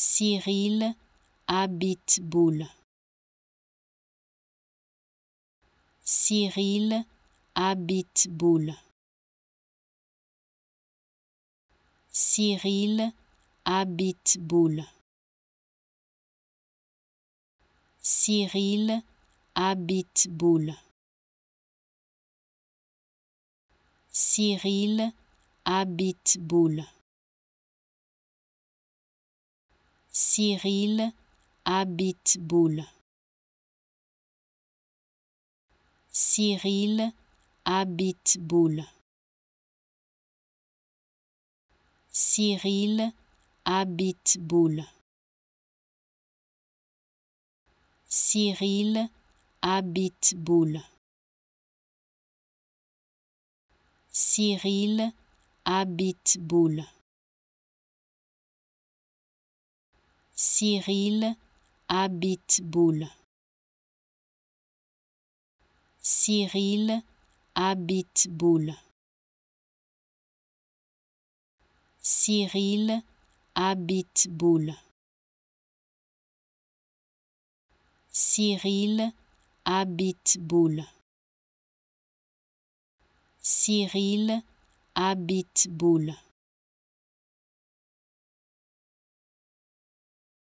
Cyril Abitboul. Cyril Abitboul. Cyril Abitboul. Cyril Abitboul. Cyril Abitboul. Cyril Abitboul. Cyril Abitboul. Cyril Abitboul. Cyril Abitboul. Cyril boule. Cyril Cyrille Cyril boule. Cyril habite Cyril Cyrille Cyril boule.